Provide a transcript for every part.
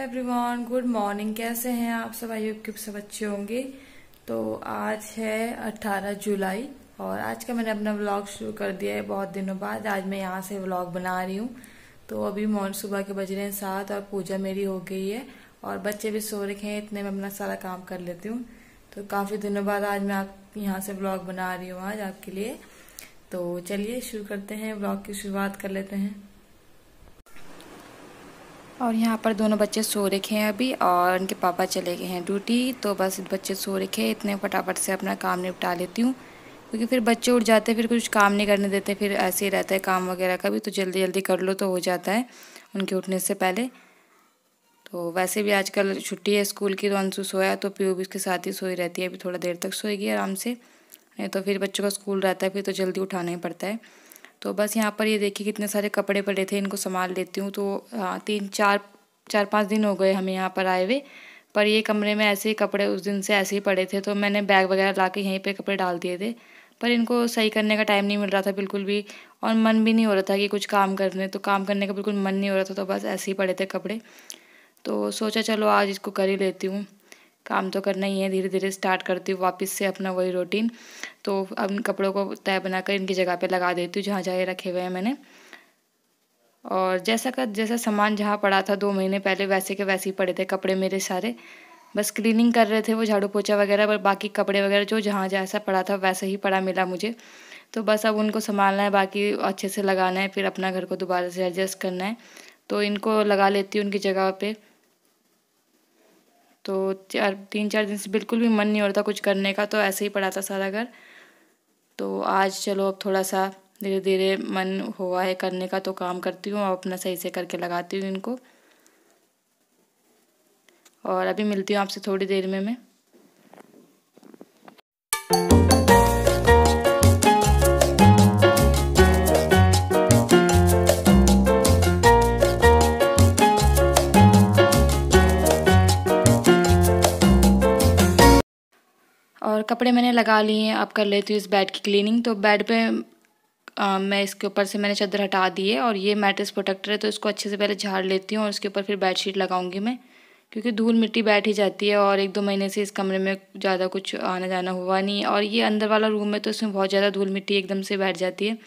hello everyone good morning कैसे हैं आप सब आई होप सब अच्छे होंगे तो आज है 18 जुलाई और आज का मैंने अपना व्लॉग शुरू कर दिया है बहुत दिनों बाद आज मैं यहाँ से व्लॉग बना रही हूँ तो अभी मॉर्निंग सुबह के बज रहे हैं सात और पूजा मेरी हो गई है और बच्चे भी सो रखे हैं इतने में अपना सारा काम कर लेती हूँ तो काफ़ी दिनों बाद आज मैं आप यहाँ से ब्लॉग बना रही हूँ आज आपके लिए तो चलिए शुरू करते हैं ब्लॉग की शुरुआत कर लेते हैं और यहाँ पर दोनों बच्चे सो रखे हैं अभी और इनके पापा चले गए हैं ड्यूटी तो बस बच्चे सो रखे इतने फटाफट से अपना काम निपटा लेती हूँ क्योंकि फिर बच्चे उठ जाते हैं फिर कुछ काम नहीं करने देते फिर ऐसे ही रहता है काम वगैरह का भी तो जल्दी जल्दी कर लो तो हो जाता है उनके उठने से पहले तो वैसे भी आजकल छुट्टी है स्कूल की तो अंशु सोया तो पीओ भी उसके साथ ही सोई रहती है अभी थोड़ा देर तक सोएगी आराम से नहीं तो फिर बच्चों का स्कूल रहता है फिर तो जल्दी उठाना ही पड़ता है तो बस यहाँ पर ये देखिए कितने सारे कपड़े पड़े थे इनको संभाल लेती हूँ तो हाँ तीन चार चार पाँच दिन हो गए हमें यहाँ पर आए हुए पर ये कमरे में ऐसे ही कपड़े उस दिन से ऐसे ही पड़े थे तो मैंने बैग वगैरह ला के यहीं पर कपड़े डाल दिए थे पर इनको सही करने का टाइम नहीं मिल रहा था बिल्कुल भी और मन भी नहीं हो रहा था कि कुछ काम करने तो काम करने का बिल्कुल मन नहीं हो रहा था तो बस ऐसे ही पड़े थे कपड़े तो सोचा चलो आज इसको कर ही लेती हूँ काम तो करना ही है धीरे धीरे स्टार्ट करती हूँ वापस से अपना वही रूटीन तो अब इन कपड़ों को तय बनाकर इनकी जगह पे लगा देती हूँ जहाँ जगह रखे हुए हैं मैंने और जैसा का जैसा सामान जहाँ पड़ा था दो महीने पहले वैसे के वैसे ही पड़े थे कपड़े मेरे सारे बस क्लीनिंग कर रहे थे वो झाड़ू पोछा वगैरह पर बाकी कपड़े वगैरह जो जहाँ जैसा पड़ा था वैसा ही पड़ा मिला मुझे तो बस अब उनको संभालना है बाकी अच्छे से लगाना है फिर अपना घर को दोबारा से एडजस्ट करना है तो इनको लगा लेती हूँ उनकी जगह पर तो चार तीन चार दिन से बिल्कुल भी मन नहीं हो रहा था कुछ करने का तो ऐसे ही पड़ा था सारा घर तो आज चलो अब थोड़ा सा धीरे धीरे मन हुआ है करने का तो काम करती हूँ और अपना सही से करके लगाती हूँ इनको और अभी मिलती हूँ आपसे थोड़ी देर में मैं और कपड़े मैंने लगा लिए हैं अब कर लेती हूँ इस बेड की क्लीनिंग तो बेड पे आ, मैं इसके ऊपर से मैंने चादर हटा दी है और ये मैट्रेस प्रोटेक्टर है तो इसको अच्छे से पहले झाड़ लेती हूँ और उसके ऊपर फिर बेडशीट लगाऊंगी मैं क्योंकि धूल मिट्टी बैठ ही जाती है और एक दो महीने से इस कमरे में ज़्यादा कुछ आना जाना हुआ नहीं और ये अंदर वाला रूम है तो इसमें बहुत ज़्यादा धूल मिट्टी एकदम से बैठ जाती है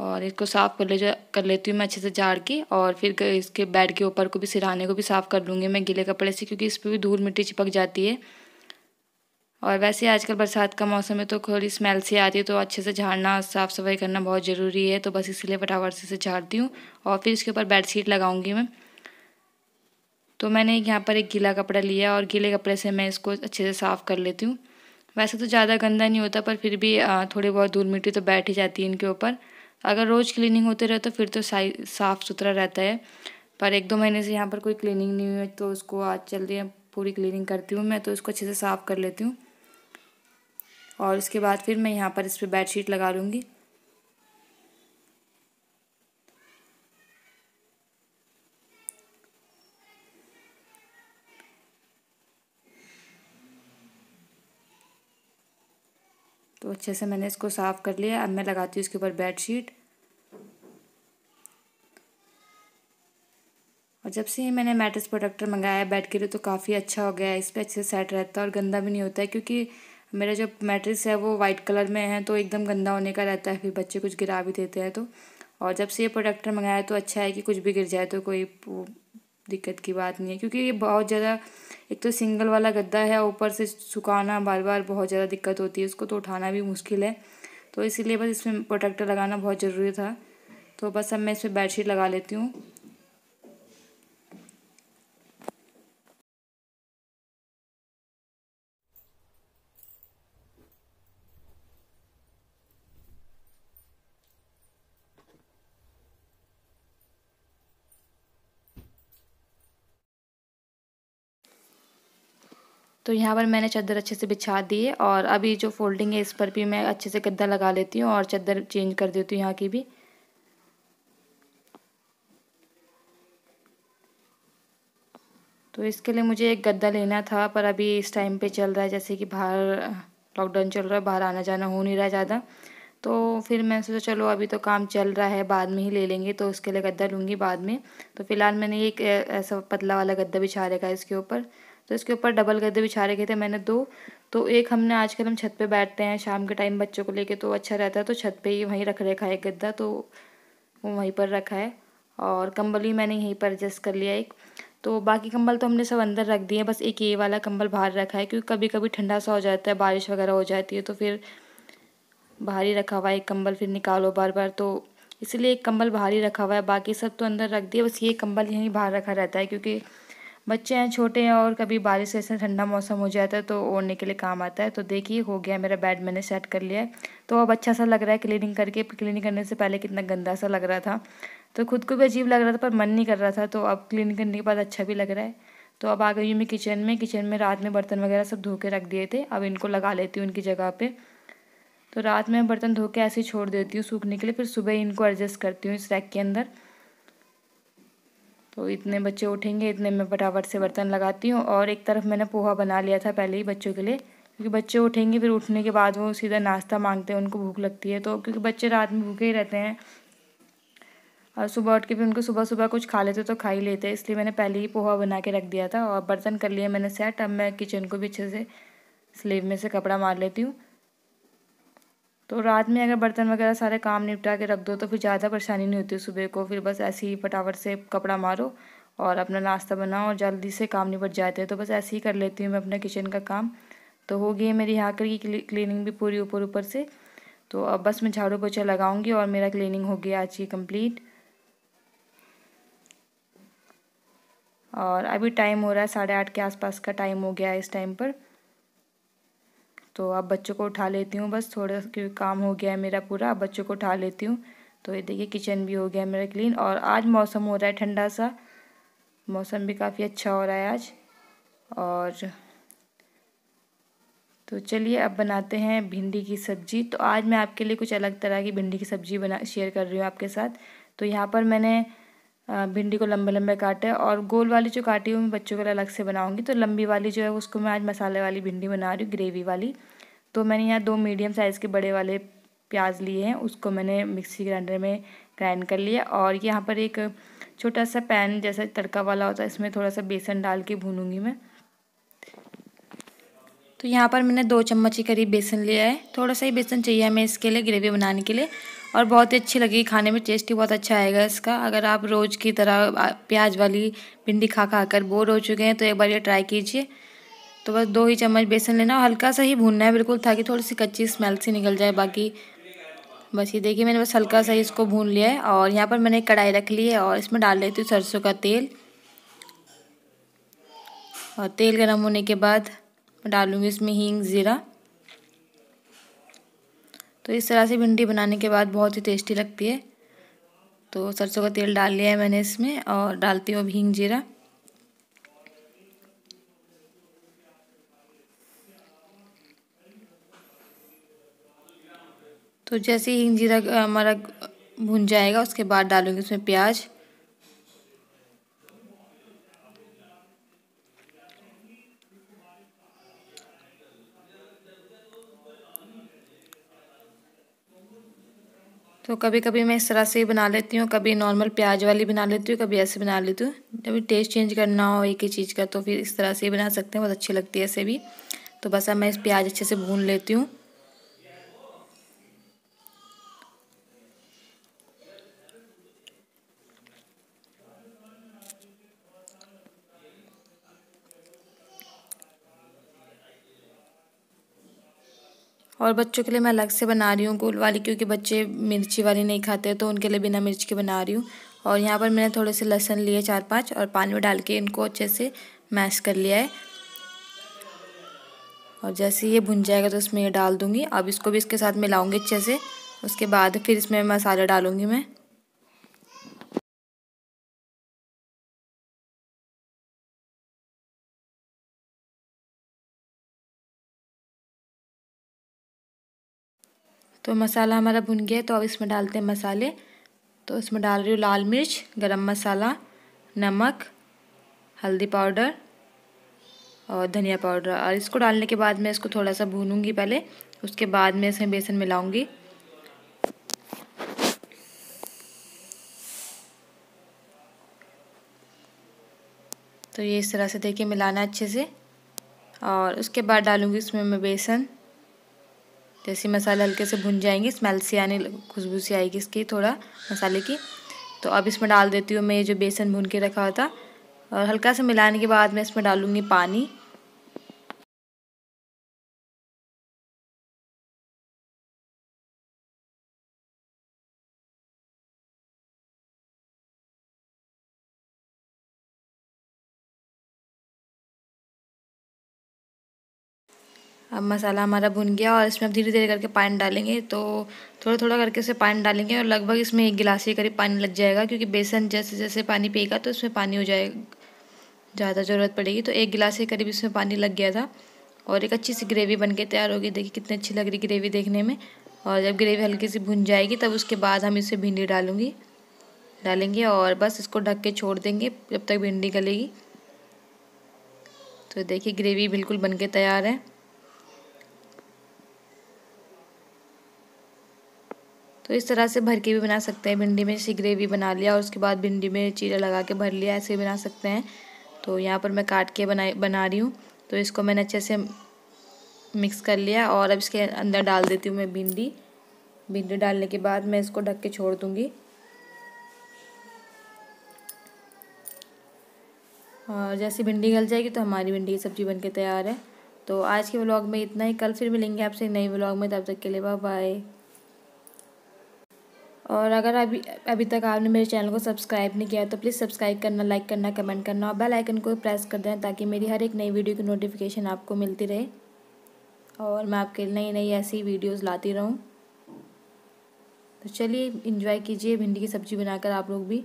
और इसको साफ़ कर ले जो कर लेती हूँ मैं अच्छे से झाड़ के और फिर इसके बेड के ऊपर को भी सिराने को भी साफ़ कर लूँगी मैं गीले कपड़े से क्योंकि इस पर भी धूल मिट्टी चिपक जाती है और वैसे आजकल बरसात का मौसम है तो थोड़ी स्मेल सी आती है तो अच्छे से झाड़ना साफ़ सफाई करना बहुत ज़रूरी है तो बस इसीलिए फटाफट से झाड़ती हूँ और फिर इसके ऊपर बेड शीट लगाऊँगी मैं तो मैंने यहाँ पर एक गीला कपड़ा लिया और गीले कपड़े से मैं इसको अच्छे से साफ़ कर लेती हूँ वैसे तो ज़्यादा गंदा नहीं होता पर फिर भी थोड़ी बहुत धूल मिट्टी तो बैठ ही जाती है इनके ऊपर अगर रोज़ क्लीनिंग होते रहे तो फिर तो साफ़ सुथरा रहता है पर एक दो महीने से यहाँ पर कोई क्लीनिंग नहीं हुई तो उसको आज चल रही पूरी क्लीनिंग करती हूँ मैं तो उसको अच्छे से साफ़ कर लेती हूँ और उसके बाद फिर मैं यहाँ पर इस पर बेड लगा लूँगी तो अच्छे से मैंने इसको साफ़ कर लिया अब मैं लगाती हूँ इसके ऊपर बेड शीट और जब से ही मैंने मैट्रेस प्रोडक्टर मंगाया है बेड के लिए तो काफ़ी अच्छा हो गया है इस पर अच्छे से सेट रहता है और गंदा भी नहीं होता है क्योंकि मेरा जो मैट्रेस है वो वाइट कलर में है तो एकदम गंदा होने का रहता है फिर बच्चे कुछ गिरा भी देते हैं तो और जब से ये प्रोडक्टर मंगाया तो अच्छा है कि कुछ भी गिर जाए तो कोई दिक्कत की बात नहीं है क्योंकि ये बहुत ज़्यादा एक तो सिंगल वाला गद्दा है ऊपर से सुखाना बार बार बहुत ज़्यादा दिक्कत होती है उसको तो उठाना भी मुश्किल है तो इसीलिए बस इसमें प्रोटेक्टर लगाना बहुत ज़रूरी था तो बस अब मैं इसमें बेड लगा लेती हूँ तो यहाँ पर मैंने चादर अच्छे से बिछा दी है और अभी जो फोल्डिंग है इस पर भी मैं अच्छे से गद्दा लगा लेती हूँ और चादर चेंज कर देती हूँ यहाँ की भी तो इसके लिए मुझे एक गद्दा लेना था पर अभी इस टाइम पे चल रहा है जैसे कि बाहर लॉकडाउन चल रहा है बाहर आना जाना हो नहीं रहा ज़्यादा तो फिर मैंने सोचा चलो अभी तो काम चल रहा है बाद में ही ले लेंगे तो उसके लिए गद्दा लूँगी बाद में तो फ़िलहाल मैंने एक ऐसा पतला वाला गद्दा बिछा रखा है इसके ऊपर तो इसके ऊपर डबल गद्दे बिछा रखे थे मैंने दो तो एक हमने आजकल हम छत पे बैठते हैं शाम के टाइम बच्चों को लेके तो अच्छा रहता है तो छत पे ही वहीं रख रखा है एक गद्दा तो वो वहीं पर रखा है और कंबल भी मैंने यहीं पर एडजस्ट कर लिया एक तो बाकी कंबल तो हमने सब अंदर रख दिए बस एक ये वाला कंबल बाहर रखा है क्योंकि कभी कभी ठंडा सा हो जाता है बारिश वगैरह हो जाती है तो फिर बाहर ही रखा हुआ है एक कंबल फिर निकालो बार बार तो इसलिए एक कंबल बाहर ही रखा हुआ है बाकी सब तो अंदर रख दिया बस ये कंबल यहीं बाहर रखा रहता है क्योंकि बच्चे हैं छोटे हैं और कभी बारिश ऐसे ठंडा मौसम हो जाता है तो ओढ़ने के लिए काम आता है तो देखिए हो गया मेरा बेड मैंने सेट कर लिया है तो अब अच्छा सा लग रहा है क्लीनिंग करके क्लीनिंग करने से पहले कितना गंदा सा लग रहा था तो खुद को भी अजीब लग रहा था पर मन नहीं कर रहा था तो अब क्लीनिंग करने के बाद अच्छा भी लग रहा है तो अब आ गई हूँ मैं किचन में किचन में रात में बर्तन वगैरह सब धो के रख दिए थे अब इनको लगा लेती हूँ उनकी जगह पर तो रात में बर्तन धो के ऐसे ही छोड़ देती हूँ सूखने के लिए फिर सुबह इनको एडजस्ट करती हूँ इस रैक के अंदर तो इतने बच्चे उठेंगे इतने मैं फटाफट से बर्तन लगाती हूँ और एक तरफ मैंने पोहा बना लिया था पहले ही बच्चों के लिए क्योंकि बच्चे उठेंगे फिर उठने के बाद वो सीधा नाश्ता मांगते हैं उनको भूख लगती है तो क्योंकि बच्चे रात में भूखे ही रहते हैं और सुबह उठ के भी उनको सुबह सुबह कुछ खा लेते तो खा ही लेते इसलिए मैंने पहले ही पोहा बना के रख दिया था और बर्तन कर लिए मैंने सेट अब मैं किचन को भी अच्छे से स्लीव में से कपड़ा मार लेती हूँ तो रात में अगर बर्तन वगैरह सारे काम निपटा के रख दो तो फिर ज़्यादा परेशानी नहीं होती सुबह को फिर बस ऐसे ही फटाफट से कपड़ा मारो और अपना नाश्ता बनाओ और जल्दी से काम निपट जाते हैं तो बस ऐसे ही कर लेती हूँ मैं अपना किचन का काम तो हो गई मेरी यहाँ कर की क्लीनिंग भी पूरी ऊपर ऊपर से तो अब बस मैं झाड़ू पोछा लगाऊंगी और मेरा क्लीनिंग हो गया आज की कंप्लीट और अभी टाइम हो रहा है साढ़े आठ के आसपास का टाइम हो गया है इस टाइम पर तो अब बच्चों को उठा लेती हूँ बस थोड़ा क्योंकि काम हो गया है मेरा पूरा अब बच्चों को उठा लेती हूँ तो ये देखिए किचन भी हो गया मेरा क्लीन और आज मौसम हो रहा है ठंडा सा मौसम भी काफ़ी अच्छा हो रहा है आज और तो चलिए अब बनाते हैं भिंडी की सब्ज़ी तो आज मैं आपके लिए कुछ अलग तरह की भिंडी की सब्ज़ी बना शेयर कर रही हूँ आपके साथ तो यहाँ पर मैंने भिंडी को लंबे लंबे काटे और गोल वाली जो काटी हुई मैं बच्चों के लिए अलग से बनाऊंगी तो लंबी वाली जो है उसको मैं आज मसाले वाली भिंडी बना रही हूँ ग्रेवी वाली तो मैंने यहाँ दो मीडियम साइज़ के बड़े वाले प्याज लिए हैं उसको मैंने मिक्सी ग्राइंडर में ग्राइंड कर लिया और यहाँ पर एक छोटा सा पैन जैसा तड़का वाला होता है इसमें थोड़ा सा बेसन डाल के भूनूंगी मैं तो यहाँ पर मैंने दो चम्मच के करीब बेसन लिया है थोड़ा सा ही बेसन चाहिए हमें इसके लिए ग्रेवी बनाने के लिए और बहुत ही अच्छी लगी खाने में टेस्ट ही बहुत अच्छा आएगा इसका अगर आप रोज़ की तरह प्याज वाली भिंडी खा खा कर बोर हो चुके हैं तो एक बार ये ट्राई कीजिए तो बस दो ही चम्मच बेसन लेना और हल्का सा ही भूनना है बिल्कुल ताकि थोड़ी सी कच्ची स्मेल सी निकल जाए बाकी बस ये देखिए मैंने बस हल्का सा ही इसको भून लिया है और यहाँ पर मैंने कढ़ाई रख ली है और इसमें डाल लेती हूँ सरसों का तेल और तेल गर्म होने के बाद डालूँगी इसमें हींग ज़ीरा तो इस तरह से भिंडी बनाने के बाद बहुत ही टेस्टी लगती है तो सरसों का तेल डाल लिया है मैंने इसमें और डालती हूँ हींग जीरा तो जैसे ही हींग जीरा हमारा भुन जाएगा उसके बाद डालूंगी उसमें प्याज तो कभी कभी मैं इस तरह से बना लेती हूँ कभी नॉर्मल प्याज वाली बना लेती हूँ कभी ऐसे बना लेती हूँ कभी टेस्ट चेंज करना हो एक ही चीज़ का तो फिर इस तरह से बना सकते हैं बहुत अच्छी लगती है ऐसे भी तो बस अब मैं इस प्याज अच्छे से भून लेती हूँ और बच्चों के लिए मैं अलग से बना रही हूँ गोल वाली क्योंकि बच्चे मिर्ची वाली नहीं खाते तो उनके लिए बिना मिर्च के बना रही हूँ और यहाँ पर मैंने थोड़े से लहसन लिए चार पाँच और पानी में डाल के इनको अच्छे से मैश कर लिया है और जैसे ये भुन जाएगा तो इसमें ये डाल दूँगी अब इसको भी इसके साथ मिलाऊँगी अच्छे से उसके बाद फिर इसमें मसाला डालूँगी मैं तो मसाला हमारा भुन गया है तो अब इसमें डालते हैं मसाले तो इसमें डाल रही हूँ लाल मिर्च गरम मसाला नमक हल्दी पाउडर और धनिया पाउडर और इसको डालने के बाद मैं इसको थोड़ा सा भूनूंगी पहले उसके बाद मैं इसमें बेसन मिलाऊंगी तो ये इस तरह से देखिए मिलाना अच्छे से और उसके बाद डालूंगी इसमें मैं बेसन जैसे मसाले हल्के से भुन जाएंगे स्मेल सी आने खुशबू सी आएगी इसकी थोड़ा मसाले की तो अब इसमें डाल देती हूँ मैं ये जो बेसन भून के रखा था और हल्का सा मिलाने के बाद मैं इसमें डालूँगी पानी अब मसाला हमारा भुन गया और इसमें अब धीरे धीरे करके पानी डालेंगे तो थोड़ा थोड़ा करके इसे पानी डालेंगे और लगभग इसमें एक गिलास के करीब पानी लग जाएगा क्योंकि बेसन जैसे जैसे पानी पिएगा तो इसमें पानी हो जाएगा ज़्यादा ज़रूरत पड़ेगी तो एक गिलास के करीब इसमें पानी लग गया था और एक अच्छी सी ग्रेवी बन के तैयार होगी देखिए कितनी अच्छी लग रही ग्रेवी देखने में और जब ग्रेवी हल्की सी भुन जाएगी तब उसके बाद हम इसे भिंडी डालूँगी डालेंगे और बस इसको ढक के छोड़ देंगे जब तक भिंडी गलेगी तो देखिए ग्रेवी बिल्कुल बन के तैयार है तो इस तरह से भर के भी बना सकते हैं भिंडी में सी ग्रेवी बना लिया और उसके बाद भिंडी में चीरा लगा के भर लिया ऐसे बना सकते हैं तो यहाँ पर मैं काट के बना बना रही हूँ तो इसको मैंने अच्छे से मिक्स कर लिया और अब इसके अंदर डाल देती हूँ मैं भिंडी भिंडी डालने के बाद मैं इसको ढक के छोड़ दूँगी और जैसे भिंडी गल जाएगी तो हमारी भिंडी की सब्ज़ी बनके तैयार है तो आज के व्लॉग में इतना ही कल फिर मिलेंगे आपसे नई व्लॉग में तब तक के लिए बाय बाय और अगर अभी अभी तक आपने मेरे चैनल को सब्सक्राइब नहीं किया तो प्लीज़ सब्सक्राइब करना लाइक करना कमेंट करना और बेल आइकन को प्रेस कर दें ताकि मेरी हर एक नई वीडियो की नोटिफिकेशन आपको मिलती रहे और मैं आपके नई नई ऐसी वीडियोस लाती रहूं तो चलिए इन्जॉय कीजिए भिंडी की सब्ज़ी बनाकर आप लोग भी